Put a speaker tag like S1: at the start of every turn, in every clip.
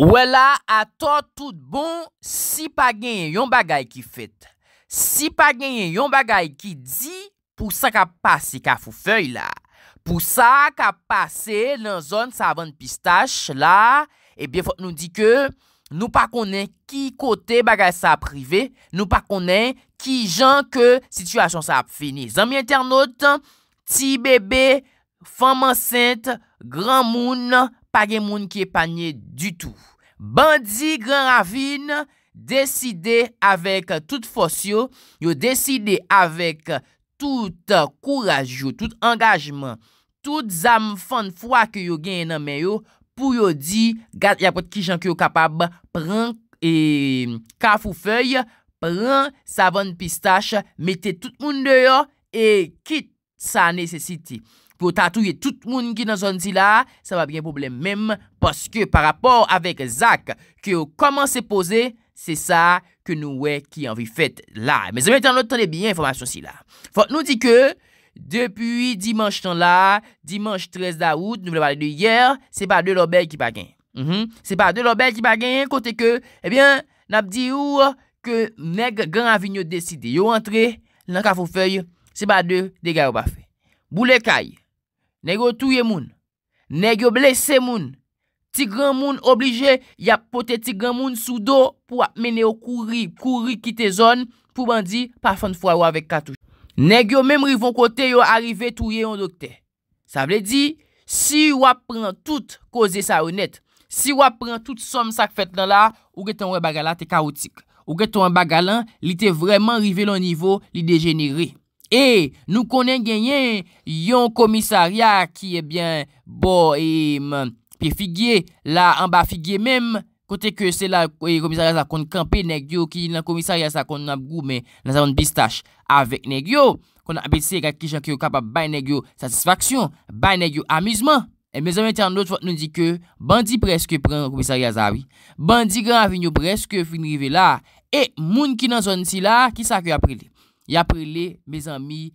S1: Ouè la, ato tout bon, si pa genyen yon bagay ki fet. Si pa genyen yon bagay ki di, pou sa ka pase ka fufèy la. Pou sa ka pase nan zon sa avan pistache la, ebyen fote nou di ke nou pa konen ki kote bagay sa aprive, nou pa konen ki jan ke situasyon sa ap fini. Zan mi internet, ti bebe, fam ansente, gran moun nan, pa gen moun ki e panye du tou. Bandi, gran ravine, deside avèk tout fos yo, yo deside avèk tout kouraj yo, tout angajman, tout zam fande fwa ki yo gen enanmen yo, pou yo di, ya pot ki jan ki yo kapab, pran e, kaf ou fèy, pran savon pistache, mette tout moun de yo, e kit sa nesesiti. pou tatouye tout moun ki nan zon si la, sa va biye problem mem, paske par rapport avek Zak, ki yo koman se pose, se sa ke nou we ki anvi fet la. Me zanmèten anotan de biye informasyon si la. Fote nou di ke, depuy dimanche tan la, dimanche 13 da wout, nou vle pale de yer, se pa de l'obel ki pa gen. Se pa de l'obel ki pa gen, kote ke, ebyen, nap di ou, ke neg gran avinyo deside, yo antre, nan ka fou fey, se pa de, de gaya ou pa fe. Bou le kaye, Negyo touye moun, negyo blese moun, tigran moun oblije yapote tigran moun sou do pou ap mene yo kouri, kouri kite zon pou bandi pa fon fwa yo avek katouj. Negyo mem rivon kote yo arive touye yon dokte. Sa vle di, si yo ap pren tout koze sa yon net, si yo ap pren tout som sak fet la la, ou gete yon bagala te kaotik. Ou gete yon bagala li te vreman rive lon nivo li degenere. E nou konen genyen yon komisariya ki ebyen bo e pi figye la anba figye menm. Kote ke se la e, komisariya sa kon kampen negyo ki la komisariya sa kon nabgou men nan zavon bistache avek negyo. Kon apete se kak kishan ki yo kapap bay negyo satisfaksyon, bay negyo amizman. E me zavon ten an notfot nou di ke bandi preske pren komisariya zavi, bandi gran avinyo preske finrive la, e moun ki nan zon si la ki sa ki aprele. Ya prele, bez anmi,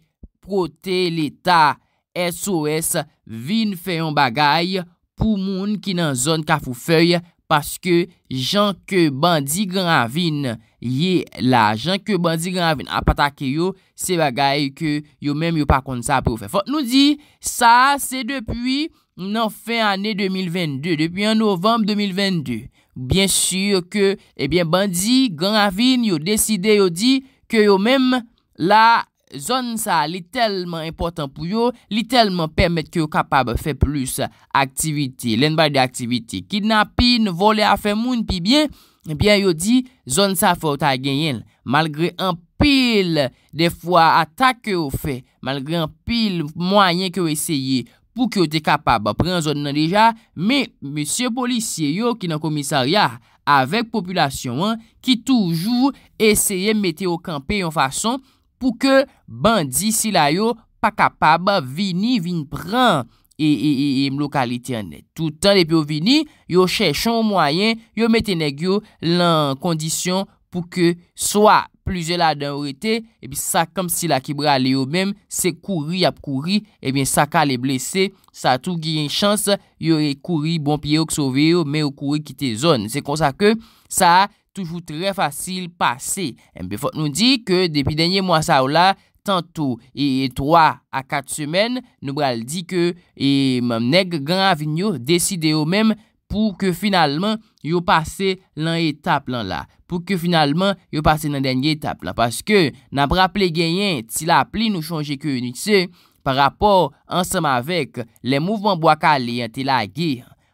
S1: prote l'Etat SOS vin fè yon bagay pou moun ki nan zon ka fou fèy paske jan ke bandi gran avin yè la. Jan ke bandi gran avin apatake yo, se bagay ke yo mèm yo pa kon sa pou fè. Fòt nou di, sa se depuy nan fè anè 2022, depuy an novem 2022. Bien sur ke, ebyen eh bandi gran avin yo deside yo di ke yo mèm la zon sa li telman important pou yo, li telman pemet ki yo kapab fe plus aktiviti, lenbade aktiviti, kinapin, vole a fe moun, pi bien yo di zon sa fote a genyen, malgre an pil defwa atak yo fe, malgre an pil mwanyen yo eseye, pou ki yo te kapab pre an zon nan deja, me msye polisye yo ki nan komisariya, avek populasyon an, ki toujou eseye mete yo kampe yon fason, pou ke bandi si la yo pa kapab vini vin pran e, e, e, e m lokalite anet. Toutan epi yo vini, yo chèchon mwayen, yo meteneg yo lan kondisyon pou ke soa plize la denwete, epi sa kom si la kibra le yo menm, se kouri ap kouri, epi sa ka le blese, sa tou ki yon chans, yo re kouri bon piye yo ksove yo, men yo kouri kite zon. Se kon sa ke, sa... Toujou tre fasil pase. Mbe fote nou di ke depi denye mwasa ou la, tantou e etroa a kat semen, nou bral di ke e mamneg gran avinyo deside ou mem pou ke finalman yo pase lan etap lan la. Pou ke finalman yo pase nan denye etap lan. Paske nan braple genyen, ti la pli nou chanje ke unise, par rapor ansam avek le mouvman boakale yante la ge,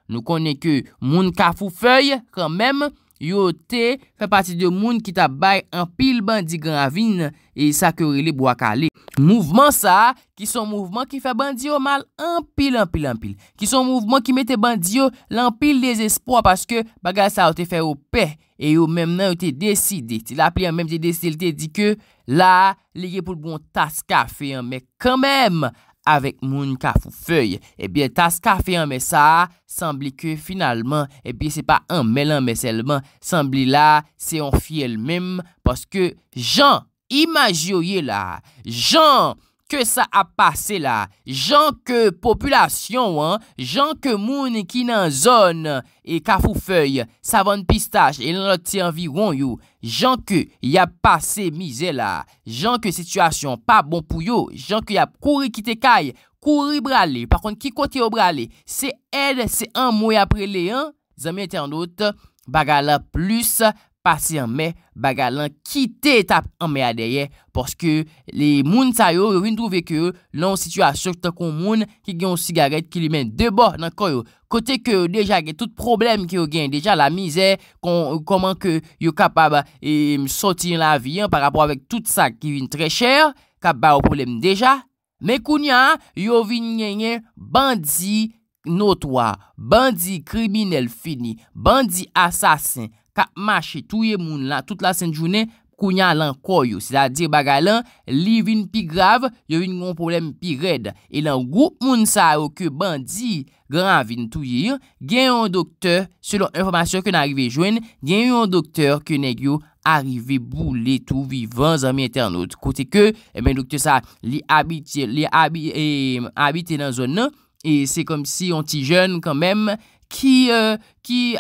S1: nou konen ke moun kafou fey kan mem, Yo te fè pati de moun ki ta bay anpil bandi gran avin e sa kerele bo akale. Mouvman sa ki son mouvman ki fè bandi yo mal anpil, anpil, anpil. Ki son mouvman ki mette bandi yo l'anpil desespoi paske bagay sa ou te fè ou pe. E yo mem nan ou te deside. Ti la pli an mem te deside li te di ke la liye pou l bon tas ka fe anme kanmem. avèk moun ka fou fèy, e bie tas ka fèy an mè sa, sanbli ke finalman, e eh bie se pa an mèlan mè selman, sanbli la, se an fèy el mèm, paske jan, ima jyo ye la, jan, jan, Ke sa ap pase la? Jan ke populasyon, jan ke moun ki nan zon, e kafou fey, savan pistache, e nan loti anvi won yo. Jan ke yap pase mize la. Jan ke situasyon pa bon pou yo. Jan ke yap kouri ki te kay, kouri brale. Par kon ki kote yo brale. Se ed se an mou apre le. Zami eten an dot, bagala plus, pase an me apre. baga lan kite tap anmeyadeye, porske li moun sa yo, yo vin trove ke yo, lan sityo asok ta kon moun, ki gen yon sigaret ki li men deba nan koyo, kote ke yo deja gen tout problem ki yo gen, deja la mize, kon, konman ke yo kapab, e, msoti la viyan, par rapor avek tout sa ki vin tre cher, kap ba yo problem deja, men kounya, yo vin nyenyen, bandi notwa, bandi kriminel fini, bandi asasin, ka mache touye moun la tout la senjoune kounya lan koyou. Se la dir baga lan, li vin pi grav, yo vin goun problem pi red. E lan goun moun sa yo ke bandi grav vin touye yo, gen yon doktor, selon informasyon ke nan arrive jwen, gen yon doktor ke neg yo arrive bou le tou vivan zami internaut. Kote ke, men eh doktor sa li eh, habite nan zon nan, e se kom si ontijen kan menm, Ki euh,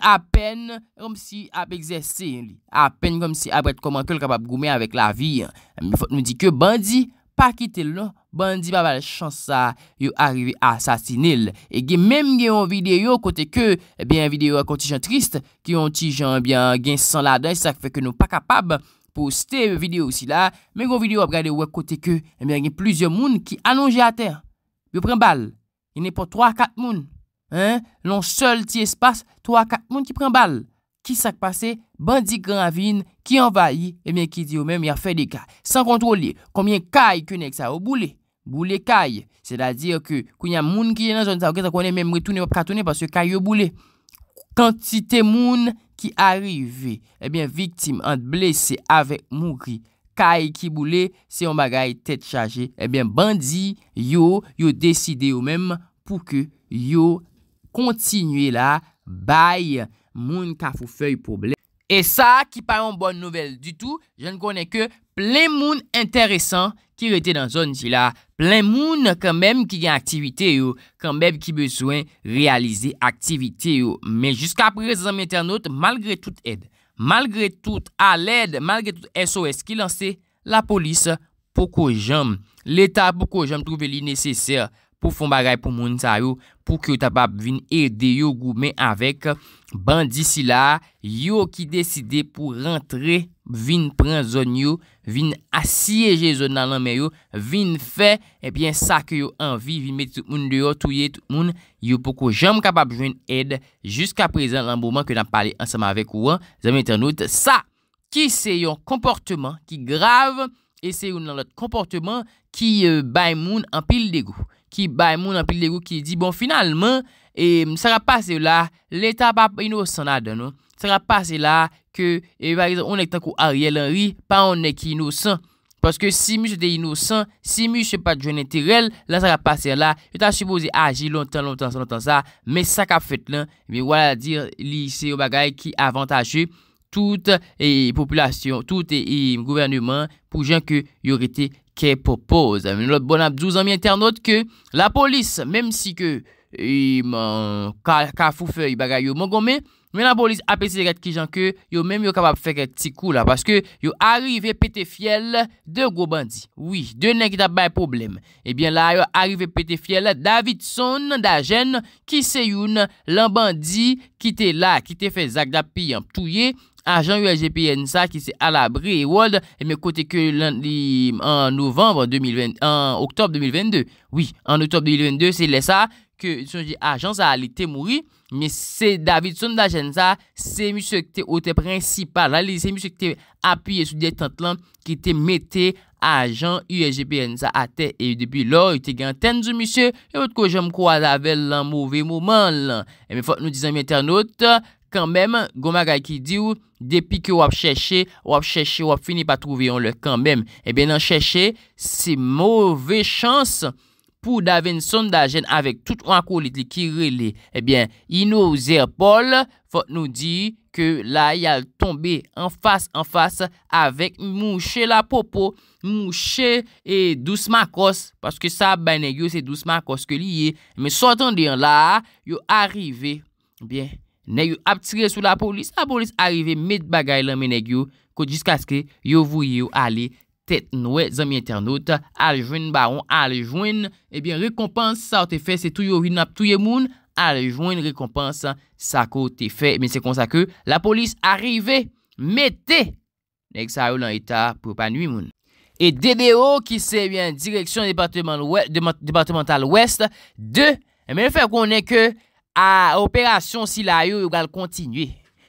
S1: apen komp si ap egzeste, apen komp si apet komant ke l kapap goume avèk la vi. Fote nou di ke bandi pa kite l nou, bandi pa val chansa yu arrive asasinil. E gen menm gen yon videyo kote ke, e eh ben yon videyo akotijan trist, ki yon tijan eh gen san la dan, se sa feke nou pa kapab poste yon videyo si la. Menm yon videyo akotijan ke, e eh ben gen plizyon moun ki anonje a ter. Yon pren bal, yon ne po 3-4 moun. Non sol ti espas Moun ki pren bal Ki sak pase bandi gran avin Ki envayi Ebyen ki di yo men mi afe de ka San kontrole komyen kay kwenek sa yo boule Boule kay Se da dir ke kwenye moun ki yon anjon Sa konen men mwetounen wap katounen Kwan si te moun ki arive Ebyen eh viktim an blese avek mwou Kay ki boule Se yon bagay tet chaje Ebyen eh bandi yo Yo deside yo men Pou ke yo kontinue la bay moun ka fou fèy pou blè. E sa ki pa yon bon nouvel du tout, jen konen ke plè moun enteresan ki rete dan zon ti la. Plè moun kan mèm ki gen aktivite yo, kan mèm ki beswen realize aktivite yo. Men jiska apre zan mèter not, malgre tout ed, malgre tout alèd, malgre tout SOS ki lanse la polis pokou jom. L'Etat pokou jom trouve li nesesèr pou fon bagay pou moun sa yo. pou ki yo tabab vin e de yo goumen avèk. Ban disi la, yo ki deside pou rentre, vin pren zon yo, vin asyeje zon nan lanmen yo, vin fè, ebyen sa ke yo anvi, vin met tou moun deyo, touye tou moun, yo pou ko jam kapab jwen ed, jusqu'a prezen lan mouman ke nan pale ansama avèk ou an, zanmen tenout, sa, ki se yon komportman, ki grav, e se yon nan lot komportman, ki euh, bay moun an pil de gou. Ki bay moun anpil legou ki di, bon finalman, e sarap pase la, le ta pa inosan la denon. Sarap pase la, ke, e va gizan, onek tan ko Ariel Henry, pa onek ki inosan. Paske si mou se de inosan, si mou se pa joun etirel, la sarap pase la, yo e ta shibouze aji lontan, lontan, lontan sa, me sa ka fet lan, mi wala dir li se yo bagay ki avantaje tout e populasyon, tout e, e gouvernement, pou jen ke yorite inosan. Kè propose, mè lòt bon ap 12 ami internet ke la polis, mèm si ke e, ka fufè y bagay yo mongome, mè la polis apet se gèt ki jan ke, yo mèm yo kapap fè kè ti kou la, paske yo arive pète fiel de go bandi, oui, de nèk da bay probleme, ebyen la yo arive pète fiel Davidson da jèn ki se youn lan bandi ki te la, ki te fè zak da pi yon ptouye, ajan ULGPN sa ki se alabri e wold, e me kote ke an novemb an oktob 2022, oui, an oktob 2022 se lè sa, ke son jè ajan sa alite mouri, me se david son da jen sa, se miso ki te ote prinsipal, la li se miso ki te apye sou detant lan ki te mette ajan ULGPN sa ate, e depi e e la yote gantèn zo miso, e wote ko jèm kwa lavel lan mouvè mouman lan e me fote nou dizan mi etenot, Kan mèm, goma gwa ki di ou, depi ki wap chèche, wap chèche, wap fini pa trouvi yon lèk kan mèm. E eh bè nan chèche, se mouvè chans pou davè nson da jèn avèk tout wakou lèk li ki relè. E eh bè, y nou zèrpol, fòt nou di ke la yal tombe an fas an fas avèk mouchè la popo, mouchè e dousmakos. Paske sa, bè nè gyo se dousmakos ke li yè. Mè so atan di an la, yo arive, eh bè. Ne yu aptire sou la polis. La polis arive met bagay lan menek yu. Kou jiska ske, yu vou yu ale tet noue zan mi internauta. Ale jwen baron, ale jwen. Ebyen, rekompans sa o te fe. Se tou yu ouhin ap tou ye moun. Ale jwen rekompans sa ko te fe. Men se konsa ke, la polis arive met te. Nek sa yu lan eta pou pa nwi moun. E DDO ki se, ebyen, Direksyon Departemental Ouest de... a operasyon si la yo yo gal kontinye,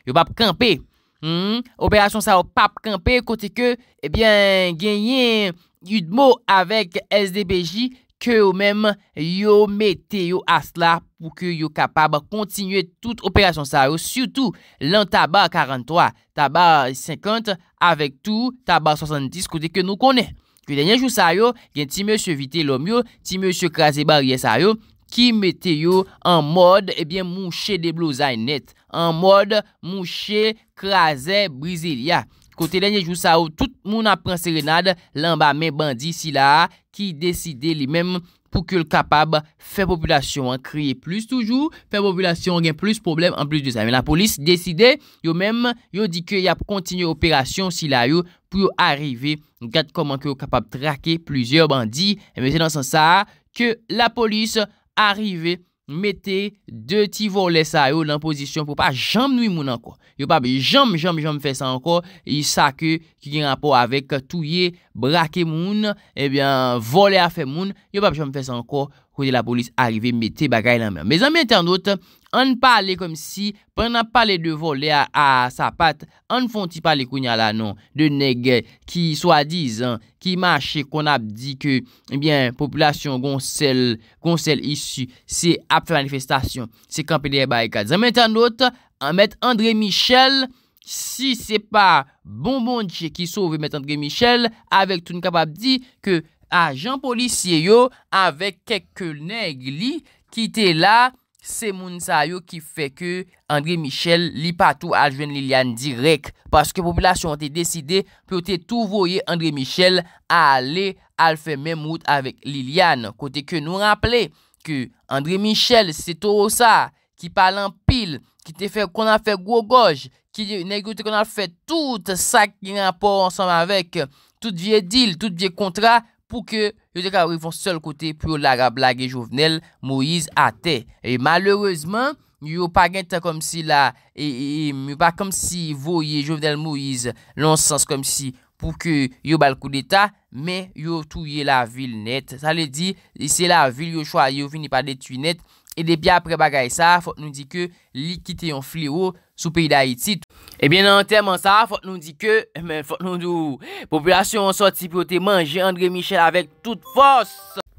S1: yo pap kampe, hmm? operasyon sa yo pap kampe, kote ke, eh genyen yu dmo avèk SDBJ, ke yo menm yo mette yo asla, pou ke yo kapab kontinye tout operasyon sa yo, soutou, lan tabar 43, tabar 50, avèk tout tabar 70, kote ke nou konen. Ke denyen jou sa yo, gen ti mè se vite lòm yo, ti mè se krasè barye sa yo, kote, Ki mette yo an mod eh mounche de blouzay net. An mod mounche krasè brisilya. Kote denye jou sa ou, tout moun aprense renade, lan ba men bandi si la a, ki deside li men pou ke l kapab fe populasyon an kriye plus toujou, fe populasyon gen plus problem an plus de zan. Men la polis deside yo men, yo di ke y ap kontinye operasyon si la yo, pou yo arrive, nou gade koman ke yo kapab trake plusieurs bandi, men se dansan sa a, ke la polis, Arrive, mette de ti volè sa yo nan pozisyon pou pa jom nou y moun anko. Yo pa be jom, jom, jom fè sa anko. Y sa ke ki gen apò avek touye, brake moun, ebyan eh volè a fè moun. Yo pa be jom fè sa anko. konye la polis arive, mette bagay lan men. Me zanmete an not, an pa ale kom si, prena pa ale devole a sa pat, an fon ti pale kounya la non, de neg, ki swa dizan, ki mache kon ap di ke, ebyen, populasyon gonsel, gonsel isu, se ap fe manifestasyon, se kampede ba e kad. Zanmete an not, an met André Michel, si se pa bonbon di se ki sou, ve met André Michel, avek tou n'kap ap di ke, Ajan polisye yo avèk kek ke neg li ki te la se moun sa yo ki fe ke André Michel li patou al jwen Liliane direk. Paske populasyon te deside pou te tou voye André Michel a ale al fe memout avèk Liliane. Kote ke nou rappele ke André Michel se to osa ki pale an pil, ki te fè konan fè gwo goj, ki neg li te konan fè tout sa ki rapò ansan avèk, tout vie dil, tout vie kontra. pou ke yo dek a ou yon sol kote pou yo laga blage jovenel Moïse a te. E malereusement, yo pa gen ta kom si la, e mi e, e, pa kom si voye jovenel Moïse lonsans kom si, pou ke yo bal kou de ta, me yo touye la vil net. Sa le di, se la vil yo chwa yo vini pa de tu net, E depi apre bagay sa, fote nou di ke likite yon flirou sou peyi da Haiti. Ebyen nan teman sa, fote nou di ke, eh fote nou di ou, populasyon an soti biote manje André Michel avek tout fos.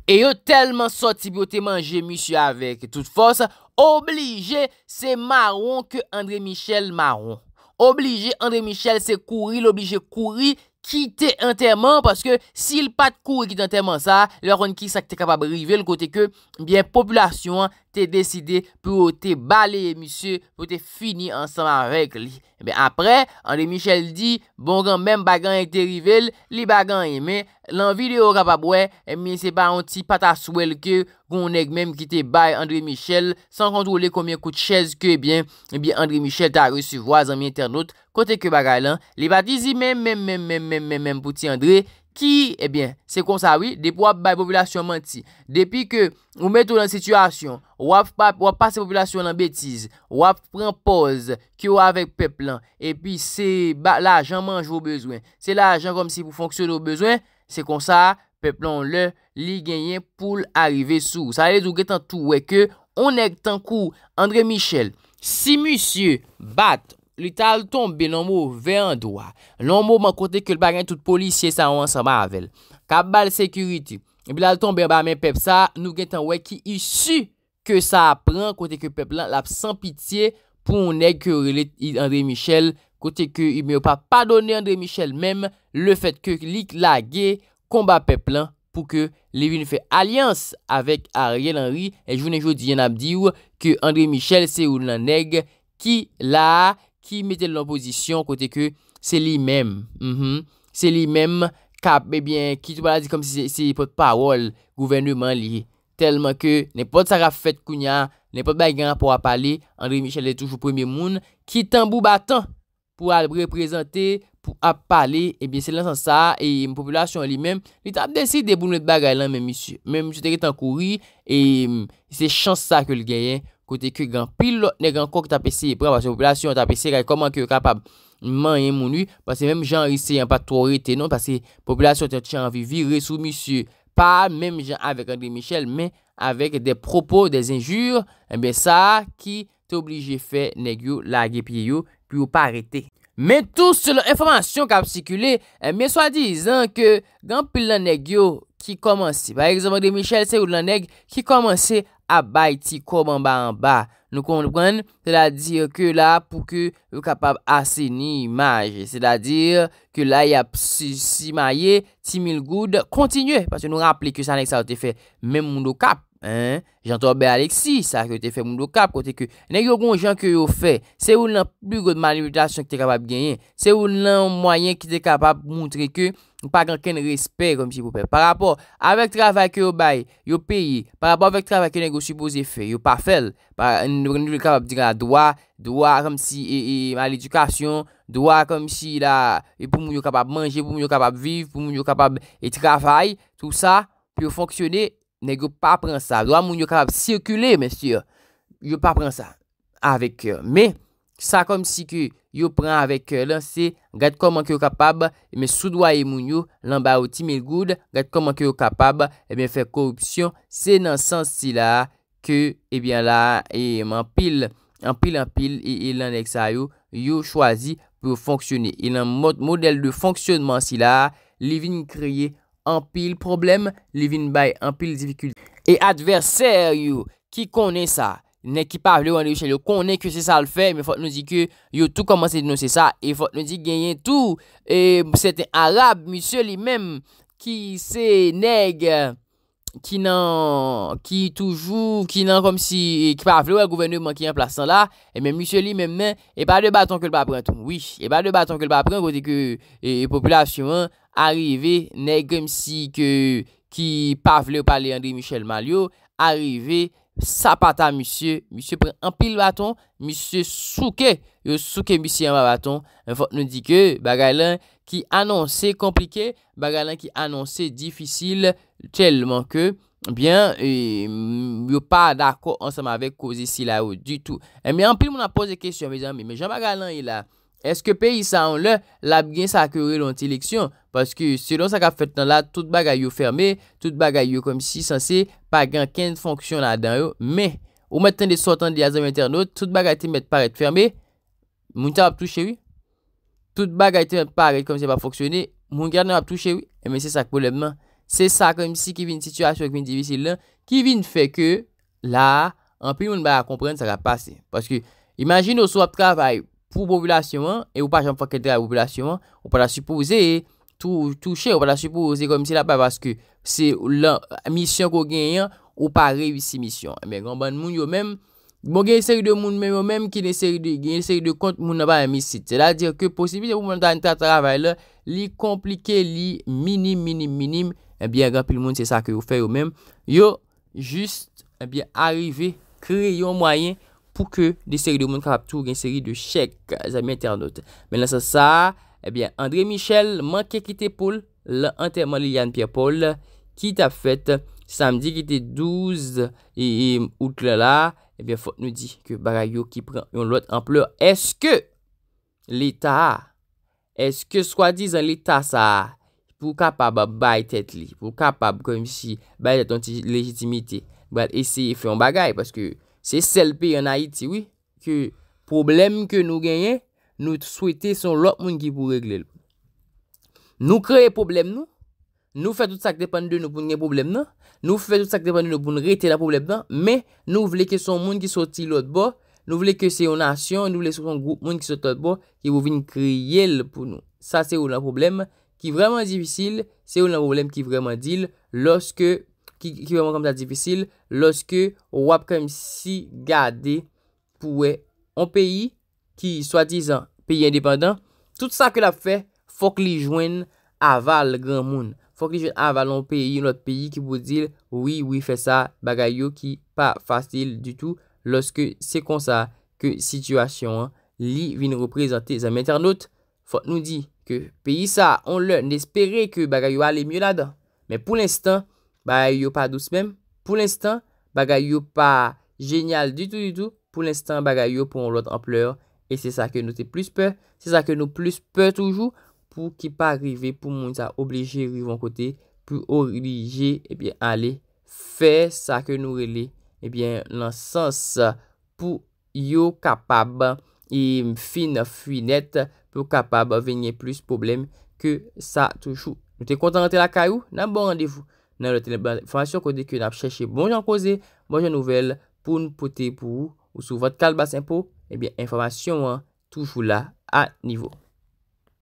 S1: E yo telman soti biote manje misyo avek tout fos, oblige se maron ke André Michel maron. Oblige André Michel se kouri, l'oblige kouri, Ki te enterman Paske si l pat kou e ki te enterman sa Le ron ki sa ki te kapab rive Le kote ke, bien, populasyon te deside pou te baleye misyo pou te fini ansan avèk li. E bè apre, André Michel di, bongan mèm bagan ek te rivel, li bagan eme, lan vide ou kapabwe, e mi se ba an ti pata swel ke, koun ek mèm ki te bay André Michel, san kontrole koumyen kout chèz ke, e bè André Michel ta resu voaz an mi internet, kote ke bagay lan, li batizi mèm mèm mèm mèm mèm mèm pouti André, e mèm mèm mèm mèm mèm mèm mèm mèm mèm mèm mèm mèm mèm mèm mèm mèm mèm mèm m Ki, ebyen, se kon sa, oui, depi wap bay popolasyon manti. Depi ke ou mette ou nan sityasyon, wap pas se popolasyon nan betiz, wap pren poz ki ou avek peplan. E pi se, la, jan manj wou bezwen. Se la, jan kom si pou fonksyon wou bezwen, se kon sa, peplan le li genyen pou l'arive sou. Sa le zouget an tou weke, on ek tan kou, André Michel, si musye bat... li ta al ton be nanmou ve an doa. Nanmou man kote ke l bagan tout polisye sa anman sa ma avel. Kabal sekuriti. Bi la al ton be anba men pep sa, nou gen tan wè ki isu ke sa apren, kote ke pep lan lap san pitiye pou ou neg ke André Michel, kote ke i mè ou pa padone André Michel mèm, le fèt ke lik la ge komba pep lan pou ke levin fè alians avèk a rè lan ri e jounen joun diyen ap diw ke André Michel se ou nan neg ki la... Ki mette l'opposisyon kote ke se li menm. Mhm. Se li menm kap ebyen eh ki tou pala di kom se se potpawol gouvennouman li. Telman ke ne pot sa rafet kounya, ne pot bagan pou ap pale. André Michel etoujou premye moun. Ki tan bou batan pou ap reprezenté, pou ap pale. Ebyen eh se lan san sa e mpopulasyon li menm. Li tap desi deboun met bagay lan menm. Menm se teri tan kouri e se chansa ke li genyen. kote ki gen pil ne gen kouk tapese, pou gen vase popilasyon tapese, kaya koman ki yo kapab man yon mouni, pase mèm jan risse yon pa tro rete, non, pase popilasyon te tche an vivi, resou misye, pa mèm jan avek an de Michel, mèm avek de propo, de zinjur, mèm eh sa ki te oblije fe neg yo, la ge piye yo, pi yo pa rete. Mèm tou se lò, informasyon kap sikule, mèm eh soa dizan ke, gen pil nan neg yo, ki komanse, par exemple de Michel, se ou nan neg, ki komanse, Abay ti kob an ba an ba, nou kon nou kon, se la dir ke la pou ke yo kapab ase ni imaj, se la dir ke la ya si maye, si mil goud, kontinye, pase nou rapple ke san ek sa o te fe, men moun do kap. jantor be alexis sa ke te fe moun do kap kote ke neg yo kon jan ke yo fe se ou nan bugou de malimitasyon ki te kapab genyen se ou nan mwayen ki te kapab moun tre ke ou pa genken respe kom si pou pe pa rapor avek travay ke yo bay yo peye pa rapor avek travay ke neg yo supose fe yo pa fel nou le kapab dire la doa doa kom si mal edukasyon doa kom si la pou moun yo kapab manje pou moun yo kapab viv pou moun yo kapab et travay tout sa pou yo fonksyone Ne yo pa pren sa. Dwa moun yo kapab sirkule men sir. Yo pa pren sa. Avek. Euh, Me. Sa kom si ki yo pren avek euh, lan se. Gat koman ki yo kapab. Me sou doa e moun yo. Lan ba outi mil goud. Gat koman ki yo kapab. E eh ben fe korupsyon. Se nan sans si la. Ke. E eh ben la. E man pil. An pil an pil. E, e lan ek sa yo. Yo chwazi pou fonksyoni. E nan model de fonksyonman si la. Li vin kriye. empil problem, li vin bay, empil zivikulti. E adverser yo ki kone sa, ne ki pa vle wane yo chel yo, kone ke se sa l fe, me fote nou di ke yo tout komanse di nou se sa e fote nou di genyen tou, e sete Arab, misyo li men ki se neg ki nan ki toujou, ki nan kom si e ki pa vle wane, gouverneur man ki yon plasan la e men misyo li men men, e pa de baton ke l pa pran tou, wish, e pa de baton ke l pa pran kote ke e, e, populasyon Arrive, ne gèm si ki pa vle ou pale André Michel Malio, Arrive, sa pata misye, misye pren an pil baton, Misye souke, yo souke misye an ba baton, Enfot nou di ke, bagay lan ki anonsè komplike, Bagay lan ki anonsè difisil, Telman ke, bien, yo pa dako an seman vek kozi si la ou, du tout. Eh, en pi moun apose kesyon, me jan, me jan bagay lan ila, Eske peyi sa an la, la gen sa akere lonti leksyon. Paske se don sa ka fet nan la, tout bagay yo ferme. Tout bagay yo kom si san se, pa gen ken fonksyon la den yo. Me, ou metten de sotan de yazan menter nou, tout bagay te met paret ferme. Moun ta wap touche yi. Tout bagay te met paret kom se pa foksyone. Moun kade nan wap touche yi. Emen se sa kolabman. Se sa kom si ki vi n situasyon ki vi n divisi lan. Ki vi n fe ke, la, an pi moun ba a komprende sa ka pase. Paske, imajin nou sou ap travay yo. pou populasyon an, e ou pa jom faketre la populasyon an, ou pa la suppouze, touche, ou pa la suppouze komisi la pa, baske se la misyon ko genyen ou pa revisi misyon. E eh ben, yon ban moun yo men, moun genye seri de moun men yo men, ki genye seri de kont moun nan ba misi. Se la dire ke posibili, pou moun dan ta travay la, li komplike, li minim, minim, minim, e eh ben, genpil moun, se sa ke yo fè yo men, yo jist, e eh ben, arive, kre yon mwayen, pou ke de seri de moun kapap tou, gen seri de chèk, zami internet. Men la sa sa, ebyen André Michel, manke ki te Paul, lan anterman eh li Yann-Pierre Paul, ki ta fèt, samdi ki te douz, e outle la, ebyen fòt nou di, ke bagay yo ki pren yon lot, en pleur, eske, l'Etat, eske swa dizan l'Etat sa, pou kapap ba bay tèt li, pou kapap, kon yon si, bay tèt ton ti legitimite, ba etseye fè yon bagay, paske, Se sel pe yon ayit siwi, ki problem ke nou genyen, nou souwete son lop moun ki pou regle lop. Nou kreye problem nou, nou fe tout sak depan de nou pou genye problem nan, nou fe tout sak depan de nou pou rete la problem nan, me nou vleke son moun ki soti lop bo, nou vleke se yon asyon, nou vleke son group moun ki soti lop bo, ki vou vin kreye lop pou nou. Sa se ou nan problem ki vreman divisil, se ou nan problem ki vreman dil, loske kreye. ki veman kom sa difisil, loske wap kom si gade pouwe an peyi, ki swa dizan peyi independant, tout sa ke la fe, fok li jwen aval gran moun, fok li jwen aval an peyi, ou not peyi ki pou se dil, oui, oui, fe sa, bagay yo ki pa fasil du tout, loske se konsa ke situasyon, li vin reprezentez an menternot, fok nou di ke peyi sa, on le nespere ke bagay yo ale myo la dan, men pou l'instant, Bagay yo pa dou smem, pou l'instant, bagay yo pa jenyal di tou di tou, pou l'instant, bagay yo pou on lot en pleur, e se sa ke nou te plus peur, se sa ke nou plus peur toujou, pou ki pa rive pou moun sa oblije rive an kote, pou oblije, ebyen, eh ale, fe sa ke nou rele, ebyen, eh nan sens, pou yo kapab im fin fwinet, pou kapab venye plus problem ke sa toujou. Nou te kontante la kayou, nan bon randevou. nan yon informasyon kode ki yon ap chèche bonjan poze, bonjan nouvel pou nou pote pou ou sou vot kal bas impou, ebyen eh informasyon toufou la a nivou.